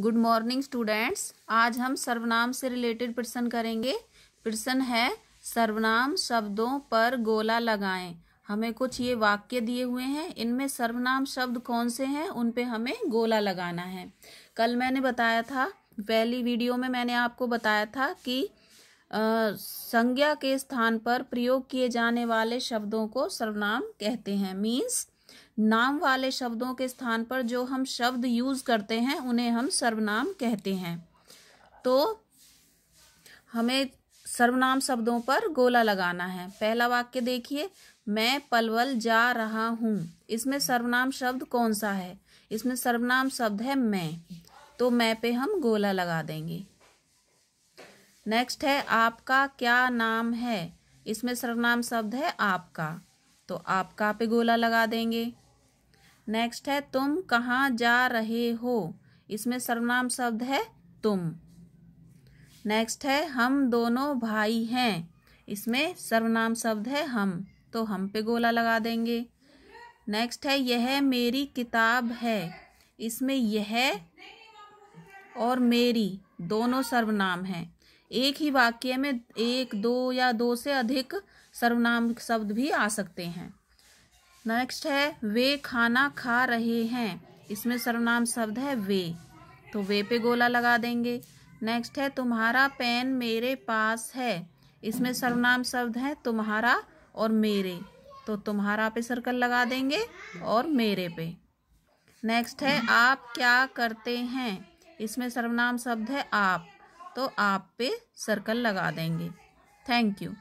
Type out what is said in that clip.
good morning students आज हम सर्वनाम से रिलेटेड प्रश्न करेंगे प्रश्न है सर्वनाम शब्दों पर गोला लगाएं हमें कुछ ये वाक्य दिए हुए हैं इनमें सर्वनाम शब्द कौन से हैं उन पे हमें गोला लगाना है कल मैंने बताया था पहली वीडियो में मैंने आपको बताया था कि संज्ञा के स्थान पर प्रयोग किए जाने वाले शब्दों को सर्वनाम कहते हैं मीन्स नाम वाले शब्दों के स्थान पर जो हम शब्द यूज करते हैं उन्हें हम सर्वनाम कहते हैं तो हमें सर्वनाम शब्दों पर गोला लगाना है पहला वाक्य देखिए मैं पलवल जा रहा हूँ इसमें सर्वनाम शब्द कौन सा है इसमें सर्वनाम शब्द है मैं तो मैं पे हम गोला लगा देंगे नेक्स्ट है आपका क्या नाम है इसमें सर्वनाम शब्द है आपका तो आप कहाँ पे गोला लगा देंगे नेक्स्ट है तुम कहाँ जा रहे हो इसमें सर्वनाम शब्द है तुम नेक्स्ट है हम दोनों भाई हैं इसमें सर्वनाम शब्द है हम तो हम पे गोला लगा देंगे नेक्स्ट है यह मेरी किताब है इसमें यह और मेरी दोनों सर्वनाम हैं एक ही वाक्य में एक दो या दो से अधिक सर्वनाम शब्द भी आ सकते हैं नेक्स्ट है वे खाना खा रहे हैं इसमें सर्वनाम शब्द है वे तो वे पे गोला लगा देंगे नेक्स्ट है तुम्हारा पेन मेरे पास है इसमें सर्वनाम शब्द है तुम्हारा और मेरे तो तुम्हारा पे सर्कल लगा देंगे और मेरे पे नेक्स्ट है आप क्या करते हैं इसमें सर्वनाम शब्द है आप तो आप पे सर्कल लगा देंगे थैंक यू